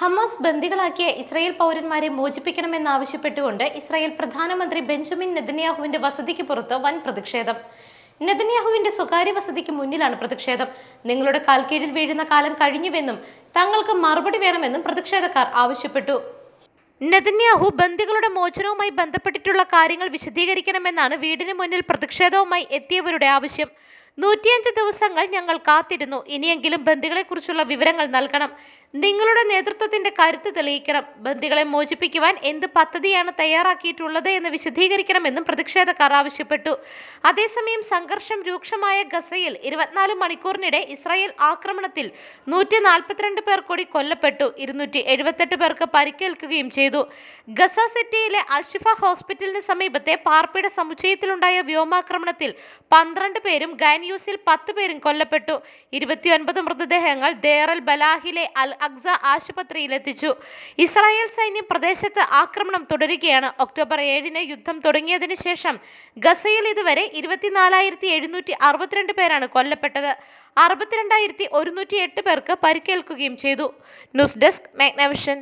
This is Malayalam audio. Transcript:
ഹമാസ് ബന്ദികളാക്കിയ ഇസ്രായേൽ പൗരന്മാരെ മോചിപ്പിക്കണമെന്നാവശ്യപ്പെട്ടുകൊണ്ട് ഇസ്രായേൽ പ്രധാനമന്ത്രി ബെഞ്ചമിൻ നെതന്യാഹുവിന്റെ വസതിക്ക് പുറത്ത് വൻ പ്രതിഷേധം നെതന്യാഹുവിന്റെ സ്വകാര്യ വസതിക്ക് മുന്നിലാണ് പ്രതിഷേധം നിങ്ങളുടെ കാൽക്കീഴിൽ വീഴുന്ന കാലം കഴിഞ്ഞുവെന്നും തങ്ങൾക്ക് മറുപടി വേണമെന്നും പ്രതിഷേധക്കാർ ആവശ്യപ്പെട്ടു നെതന്യാഹു ബന്ദികളുടെ മോചനവുമായി ബന്ധപ്പെട്ടിട്ടുള്ള കാര്യങ്ങൾ വിശദീകരിക്കണമെന്നാണ് വീടിന് മുന്നിൽ പ്രതിഷേധവുമായി എത്തിയവരുടെ ആവശ്യം നൂറ്റിയഞ്ച് ദിവസങ്ങൾ ഞങ്ങൾ കാത്തിരുന്നു ഇനിയെങ്കിലും ബന്ദികളെക്കുറിച്ചുള്ള വിവരങ്ങൾ നൽകണം നിങ്ങളുടെ നേതൃത്വത്തിന്റെ കരുത്ത് തെളിയിക്കണം ബന്ദികളെ മോചിപ്പിക്കുവാൻ എന്ത് പദ്ധതിയാണ് തയ്യാറാക്കിയിട്ടുള്ളത് എന്ന് വിശദീകരിക്കണമെന്നും പ്രതിഷേധക്കാർ ആവശ്യപ്പെട്ടു അതേസമയം സംഘർഷം രൂക്ഷമായ ഗസയിൽ ഇരുപത്തിനാല് മണിക്കൂറിനിടെ ഇസ്രായേൽ ആക്രമണത്തിൽ നൂറ്റി നാൽപ്പത്തിരണ്ട് പേർ കൂടി കൊല്ലപ്പെട്ടു ഇരുന്നൂറ്റി എഴുപത്തെട്ട് പേർക്ക് പരിക്കേൽക്കുകയും ചെയ്തു ഗസ സിറ്റിയിലെ അൽഷിഫ ഹോസ്പിറ്റലിന് സമീപത്തെ പാർപ്പിട സമുച്ചയത്തിലുണ്ടായ വ്യോമാക്രമണത്തിൽ പന്ത്രണ്ട് പേരും ഗാൻയൂസിൽ പത്ത് പേരും കൊല്ലപ്പെട്ടു ഇരുപത്തിയൊൻപത് മൃതദേഹങ്ങൾ ദേറൽ ബലാഹിലെ അൽ അക്സ ആശുപത്രിയിലെത്തിച്ചു ഇസ്രായേൽ സൈന്യം പ്രദേശത്ത് ആക്രമണം തുടരുകയാണ് ഒക്ടോബർ ഏഴിന് യുദ്ധം തുടങ്ങിയതിനു ശേഷം ഗസയിൽ ഇതുവരെ ഇരുപത്തിനാലായിരത്തി എഴുന്നൂറ്റി അറുപത്തിരണ്ട് പേരാണ് കൊല്ലപ്പെട്ടത് അറുപത്തിരണ്ടായിരത്തി ഒരുന്നൂറ്റി എട്ട് പേർക്ക് പരിക്കേൽക്കുകയും ചെയ്തു ന്യൂസ് ഡെസ്ക് മാഗ്നവിഷൻ